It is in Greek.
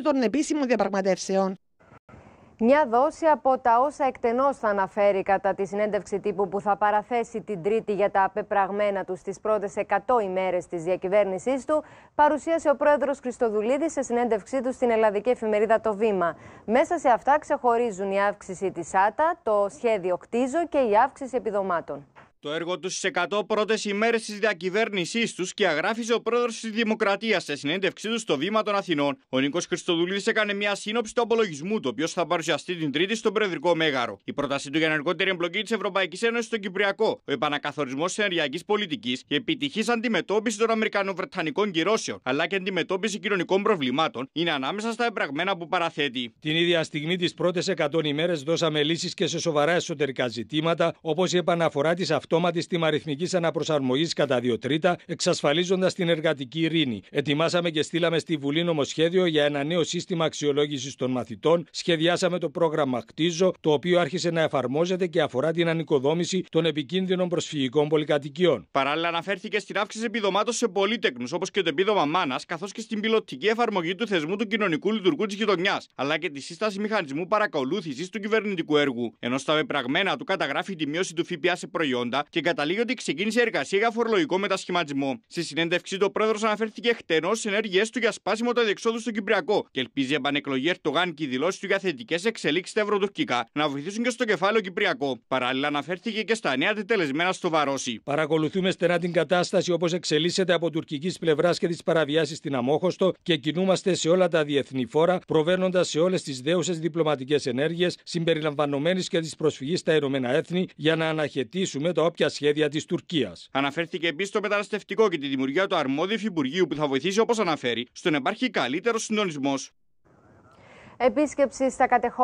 των επίσημων διαπραγματεύσεων. Μια δόση από τα όσα εκτενώς θα αναφέρει κατά τη συνέντευξη τύπου που θα παραθέσει την Τρίτη για τα απεπραγμένα τους στις πρώτες 100 ημέρες της διακυβέρνησής του, παρουσίασε ο πρόεδρος Χριστοδουλίδης σε συνέντευξή του στην ελλαδική εφημερίδα Το Βήμα. Μέσα σε αυτά ξεχωρίζουν η αύξηση της ΣΑΤΑ, το σχέδιο κτίζο και η αύξηση επιδομάτων. Το έργο τους στις 100 πρώτες ημέρες της διακυβέρνησής τους και αγράφησε ο πρόεδρος της Δημοκρατίας σε συνέντευξή του στο Βήμα των Αθηνών. Ο Νίκος Χριστοδουλίδης έκανε μια σύνοψη του απολογισμού, το οποίος θα παρουσιαστεί την Τρίτη στον Προεδρικό Μέγαρο. Η πρότασή του για ενεργότερη εμπλοκή της Ευρωπαϊκής Ένωσης στο Κυπριακό, ο επανακαθορισμός της ενεργειακής πολιτικής, η επιτυχής αντιμετώπιση των Αμερικανοβρετανικών κυρώσεων, αλλά και αντιμετώπιση κοινωνικών προβλημάτων, είναι ανάμεσα στα επραγμένα που παραθέτει. Την ίδια στιγμή τις πρώτες 100 ημέρες δώσαμε λύσεις και σε σοβαρά εσωτερικά ζητήματα, όπως η επαναφορά της αυτό αυτόματη τιμαριθμική αναπροσαρμογής κατά 2 τρίτα, εξασφαλίζοντας την εργατική ειρήνη. Ετοιμάσαμε και στείλαμε στη Βουλή νομοσχέδιο για ένα νέο σύστημα αξιολόγησης των μαθητών. Σχεδιάσαμε το πρόγραμμα Χτίζο, το οποίο άρχισε να εφαρμόζεται και αφορά την ανοικοδόμηση των επικίνδυνων προσφυγικών πολυκατοικιών. Παράλληλα, αναφέρθηκε στην αύξηση επιδομάτων σε πολίτεκνου, όπως και το επίδομα μάνας, καθώς και στην πιλωτική εφαρμογή του θεσμού του κοινωνικού λειτουργού της γειτονιάς, αλλά και τη σύσταση μηχανισμού παρακολούθησης του κυβερνητικού έργου. Ενώ στα πεπραγμένα του καταγράφει τη μείωση του ΦΠΑ σε προϊόντα και καταλήγει ότι ξεκίνησε εργασία για φορολογικό μετασχηματισμό. Στη συνέντευξή του, ο πρόεδρος αναφέρθηκε χτενός στι ενέργειές του για σπάσιμο των διεξόδου στο Κυπριακό και ελπίζει η επανεκλογή Ερτογάν και οι δηλώσεις του για θετικές εξελίξεις στα ευρωτουρκικά να βοηθήσουν και στο κεφάλαιο Κυπριακό. Παράλληλα, αναφέρθηκε και στα νέα τελεσμένα στο Βαρόσι. Παρακολουθούμε στενά την κατάσταση όπως εξελίσσεται από τουρκικής πλευράς και τις παραβιάσεις στην Αμόχωστο και κινούμαστε σε όλα τα διεθνή φόρα, προβαίνοντας σε όλες τις δέουσες διπλωματικές ενέργειες, συμπεριλαμβανομένης και της προσφυγής στα Ηνωμένα Έθνη, για να αναχαιτήσουμε το όποια σχέδια της Τουρκίας. Αναφέρθηκε επίσης το μεταναστευτικό και τη δημιουργία του αρμόδιου Υπουργείου που θα βοηθήσει, όπως αναφέρει, στον να υπάρχει καλύτερος συντονισμός. Επίσκεψη στα κατεχόμενα.